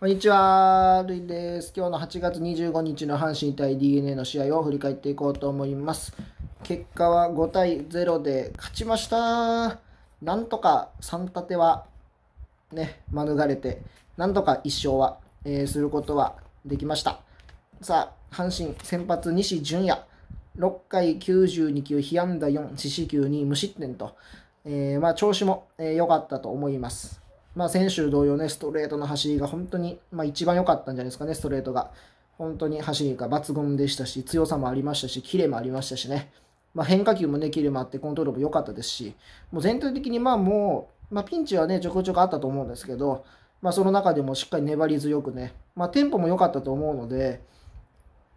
こんにちは、ルイです。今日の8月25日の阪神対 d n a の試合を振り返っていこうと思います。結果は5対0で勝ちました。なんとか3立てはね、免れて、なんとか1勝は、えー、することはできました。さあ、阪神先発西純也、6回92球、被安打4、四死球2、無失点と、えー、まあ、調子も良、えー、かったと思います。まあ、先週同様ね、ストレートの走りが本当に、まあ、一番良かったんじゃないですかね、ストレートが。本当に走りが抜群でしたし、強さもありましたし、キレもありましたしね。まあ、変化球もね、キレもあって、コントロールも良かったですし、もう全体的にまあもう、まあ、ピンチはね、ちょこちょこあったと思うんですけど、まあ、その中でもしっかり粘り強くね、まあ、テンポも良かったと思うので、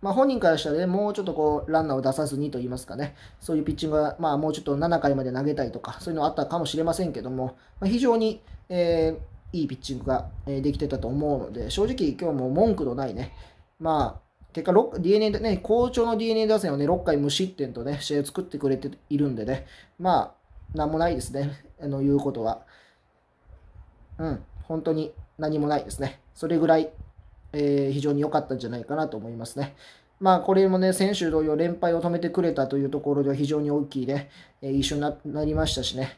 まあ、本人からしたらね、もうちょっとこう、ランナーを出さずにと言いますかね、そういうピッチングが、まあ、もうちょっと7回まで投げたいとか、そういうのあったかもしれませんけども、まあ、非常に、えー、いいピッチングが、えできてたと思うので、正直今日も文句のないね、まあ、結果、DNA でね、好調の DNA 打線をね、6回無失点とね、試合を作ってくれているんでね、まあ、なんもないですね、あの、言うことは。うん、本当に何もないですね。それぐらいえー、非常に良かったんじゃないかなと思いますね。まあ、これもね、選手同様、連敗を止めてくれたというところでは非常に大きいね、えー、一緒になりましたしね。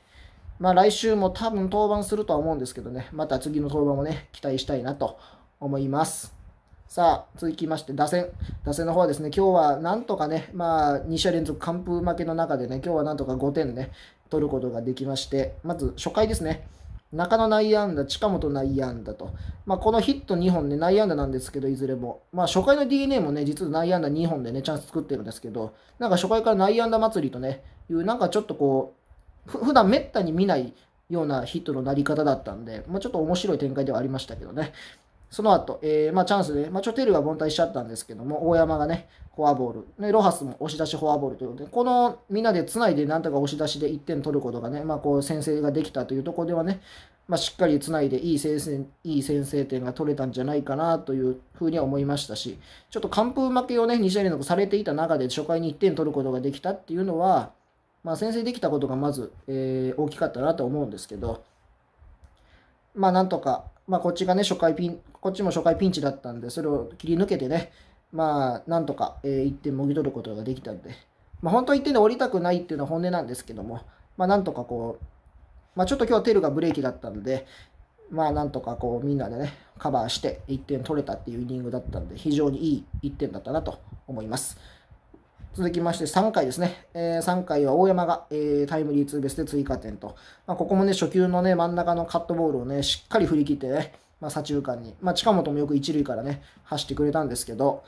まあ、来週も多分登板するとは思うんですけどね、また次の登板もね、期待したいなと思います。さあ、続きまして、打線。打線の方はですね、今日はなんとかね、まあ、2者連続完封負けの中でね、今日はなんとか5点ね、取ることができまして、まず初回ですね。中野内野安打、近本内野安打と、まあ、このヒット2本ね、内野安打なんですけど、いずれも、まあ、初回の d n a もね、実は内野安打2本でね、チャンス作ってるんですけど、なんか初回から内野安打祭りとね、いう、なんかちょっとこう、ふ普段めったに見ないようなヒットのなり方だったんで、まあ、ちょっと面白い展開ではありましたけどね。その後、えー、まあ、チャンスで、まあ、ちょ、テルが凡退しちゃったんですけども、大山がね、フォアボール、ね、ロハスも押し出しフォアボールということで、このみんなでつないで、なんとか押し出しで1点取ることがね、まあ、こう先制ができたというところではね、まあ、しっかりつないでいい先制、いい先制点が取れたんじゃないかなというふうには思いましたし、ちょっと完封負けをね、2試合連続されていた中で、初回に1点取ることができたっていうのは、まあ、先制できたことがまず、えー、大きかったなと思うんですけど、まあなんとか、まあこっちがね、初回ピン、こっちも初回ピンチだったんで、それを切り抜けてね、まあなんとか、えー、1点もぎ取ることができたんで、まあ本当は1点で降りたくないっていうのは本音なんですけども、まあなんとかこう、まあちょっと今日はテルがブレーキだったんで、まあなんとかこうみんなでね、カバーして1点取れたっていうイニングだったんで、非常にいい1点だったなと思います。続きまして3回ですね。えー、3回は大山が、えー、タイムリーツーベースで追加点と。まあ、ここもね、初球のね、真ん中のカットボールをね、しっかり振り切ってね、まあ、左中間に。まあ、近本もよく1塁からね、走ってくれたんですけど、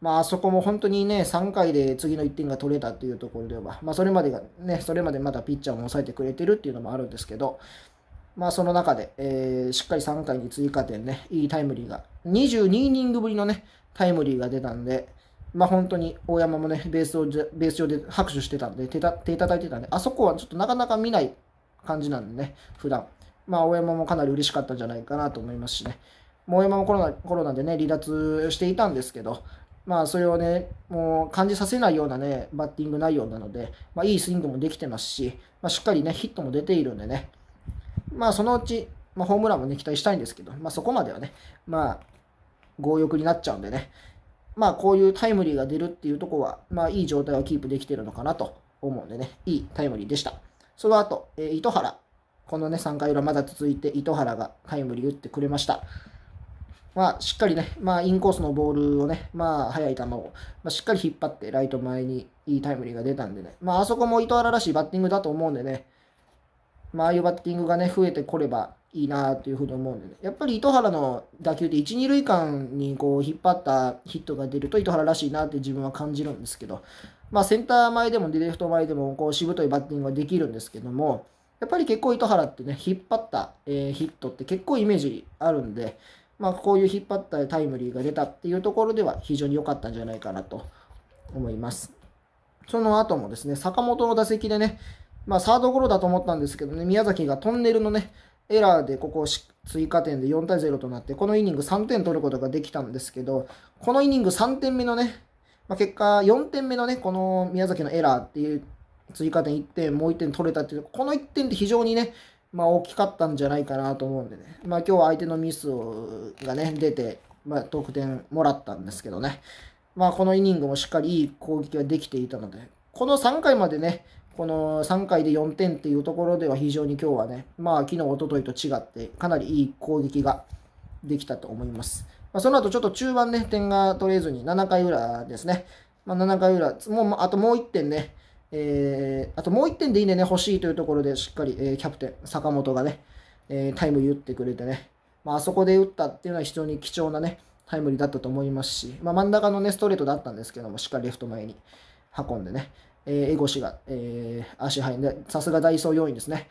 まあ、あそこも本当にね、3回で次の1点が取れたっていうところでは、まあ、それまでがね、それまでまだピッチャーも抑えてくれてるっていうのもあるんですけど、まあ、その中で、えー、しっかり3回に追加点ね、いいタイムリーが、22イニングぶりのね、タイムリーが出たんで、まあ本当に大山もね、ベースをベース上で拍手してたんで、手た手叩いてたんで、あそこはちょっとなかなか見ない感じなんでね、普段。まあ大山もかなり嬉しかったんじゃないかなと思いますしね。もう山もコロナコロナでね、離脱していたんですけど、まあそれをね、もう感じさせないようなね、バッティング内容なので、まあいいスイングもできてますし、まあしっかりね、ヒットも出ているんでね、まあそのうち、まあホームランもね、期待したいんですけど、まあそこまではね、まあ強欲になっちゃうんでね、まあ、こういうタイムリーが出るっていうとこは、まあ、いい状態をキープできてるのかなと思うんでね、いいタイムリーでした。その後、えー、糸原。このね、3回裏まだ続いて糸原がタイムリー打ってくれました。まあ、しっかりね、まあ、インコースのボールをね、まあ、速い球を、まあ、しっかり引っ張って、ライト前にいいタイムリーが出たんでね、まあ、あそこも糸原らしいバッティングだと思うんでね、まあ、ああいうバッティングがね、増えてこれば、いいなというふうに思うんで、ね、やっぱり糸原の打球で1、2塁間にこう引っ張ったヒットが出ると糸原らしいなって自分は感じるんですけど、まあ、センター前でもディレクト前でもこうしぶといバッティングができるんですけども、やっぱり結構糸原ってね、引っ張った、えー、ヒットって結構イメージあるんで、まあ、こういう引っ張ったタイムリーが出たっていうところでは非常に良かったんじゃないかなと思います。その後もですね、坂本の打席でね、まあ、サードゴロだと思ったんですけどね、宮崎がトンネルのね、エラーでここ追加点で4対0となって、このイニング3点取ることができたんですけど、このイニング3点目のね、まあ、結果4点目のね、この宮崎のエラーっていう追加点1点、もう1点取れたっていう、この1点って非常にね、まあ、大きかったんじゃないかなと思うんでね、まあ、今日は相手のミスがね、出て、まあ、得点もらったんですけどね、まあ、このイニングもしっかりいい攻撃ができていたので、この3回までね、この3回で4点っていうところでは非常に今日はね、まあ昨日、おとといと違って、かなりいい攻撃ができたと思います。まあ、その後ちょっと中盤ね、点が取れずに7回裏ですね。まあ、7回裏、もうあともう1点ね、えー、あともう1点でいいね、ね欲しいというところでしっかり、えー、キャプテン、坂本がね、えー、タイムリー打ってくれてね、まあ、あそこで打ったっていうのは非常に貴重なね、タイムリーだったと思いますし、まあ、真ん中のね、ストレートだったんですけども、しっかりレフト前に運んでね、えー、エゴシが、えー、足入んで、さすがダイソー要員ですね。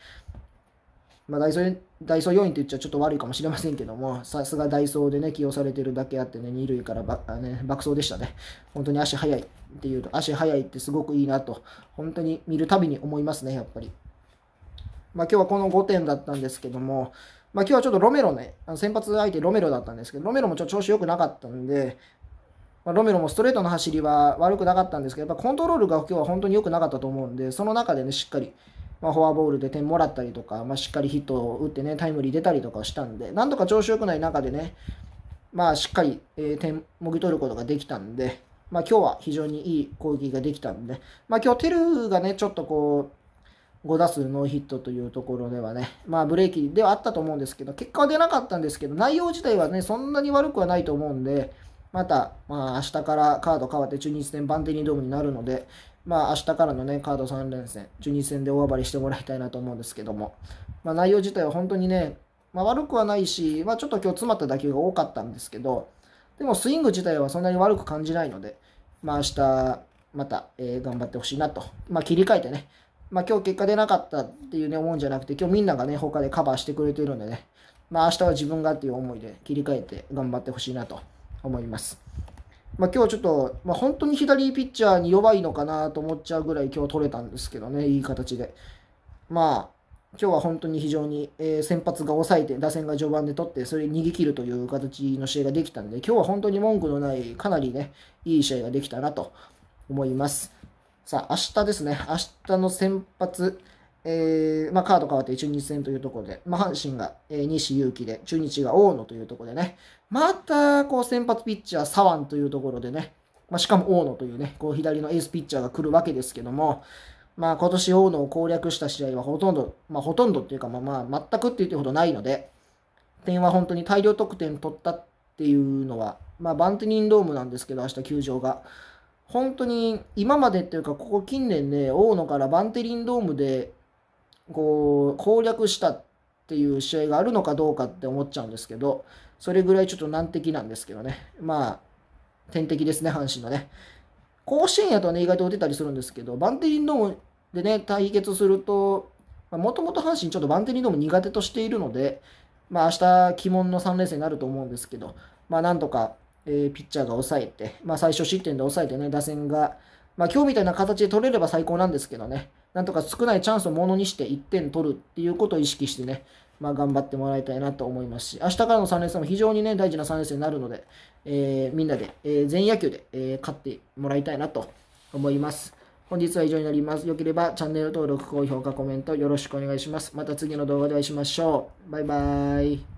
まあ、ダイソー、ダイソー要員って言っちゃちょっと悪いかもしれませんけども、さすがダイソーでね、起用されてるだけあってね、2塁からば、あね、爆走でしたね。本当に足速いっていうと、足速いってすごくいいなと、本当に見るたびに思いますね、やっぱり。まあ、今日はこの5点だったんですけども、まあ、今日はちょっとロメロね、あの先発相手ロメロだったんですけど、ロメロもちょっと調子良くなかったんで、まロメロもストレートの走りは悪くなかったんですけど、やっぱコントロールが今日は本当に良くなかったと思うんで、その中でね、しっかり、まあ、フォアボールで点もらったりとか、まあ、しっかりヒットを打ってね、タイムリー出たりとかしたんで、なんとか調子良くない中でね、まあ、しっかり、え点もぎ取ることができたんで、まあ、今日は非常にいい攻撃ができたんで、まあ、今日テルがね、ちょっとこう、5打数ノーヒットというところではね、まあブレーキではあったと思うんですけど、結果は出なかったんですけど、内容自体はね、そんなに悪くはないと思うんで、また、まあ、明日からカード変わって中日戦バンテリンドームになるので、まあ、明日からのね、カード3連戦、中日戦で大暴れしてもらいたいなと思うんですけども、まあ、内容自体は本当にね、まあ、悪くはないし、まあ、ちょっと今日詰まった打球が多かったんですけど、でもスイング自体はそんなに悪く感じないので、まあ、明日、また、えー、頑張ってほしいなと。まあ、切り替えてね、まあ、今日結果出なかったっていうね、思うんじゃなくて、今日みんながね、他でカバーしてくれてるんでね、まあ、明日は自分がっていう思いで切り替えて頑張ってほしいなと。思います。まあ、今日はちょっと、まあ、本当に左ピッチャーに弱いのかなと思っちゃうぐらい今日取れたんですけどね、いい形で。まあ、今日は本当に非常に、えー、先発が抑えて、打線が序盤で取って、それに逃げ切るという形の試合ができたので、今日は本当に文句のない、かなりね、いい試合ができたなと思います。さあ、明日ですね、明日の先発、えー、まあ、カード変わって中日戦というところで、まあ、阪神が、えー、西勇輝で、中日が大野というところでね、また、こう、先発ピッチャー、左腕というところでね、まあ、しかも大野というね、こう、左のエースピッチャーが来るわけですけども、まあ、今年大野を攻略した試合はほとんど、まあ、ほとんどっていうか、まあ、ま全くって言ってほどないので、点は本当に大量得点取ったっていうのは、まあ、バンテリンドームなんですけど、明日球場が。本当に今までっていうか、ここ近年ね、大野からバンテリンドームでこう攻略したっていう試合があるのかどうかって思っちゃうんですけど、それぐらいちょっと難敵なんですけどね。まあ、天敵ですね、阪神のね。甲子園やとね、意外と打てたりするんですけど、バンテリンドームでね、対決すると、もともと阪神ちょっとバンテリンドーム苦手としているので、まあ明日、鬼門の3連戦になると思うんですけど、まあなんとか、えー、ピッチャーが抑えて、まあ最初失点で抑えてね、打線が、まあ今日みたいな形で取れれば最高なんですけどね。なんとか少ないチャンスをものにして1点取るっていうことを意識してね、まあ、頑張ってもらいたいなと思いますし、明日からの3連戦も非常にね、大事な3連戦になるので、えー、みんなで、えー、全野球で、えー、勝ってもらいたいなと思います。本日は以上になります。よければチャンネル登録、高評価、コメントよろしくお願いします。また次の動画でお会いしましょう。バイバーイ。